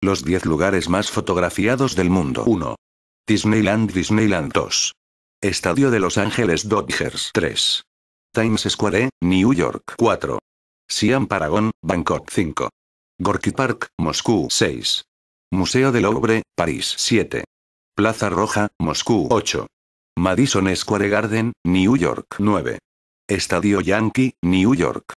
Los 10 lugares más fotografiados del mundo 1. Disneyland Disneyland 2. Estadio de Los Ángeles Dodgers 3. Times Square, New York 4. Siam Paragon, Bangkok 5. Gorky Park, Moscú 6. Museo del Louvre, París 7. Plaza Roja, Moscú 8. Madison Square Garden, New York 9. Estadio Yankee, New York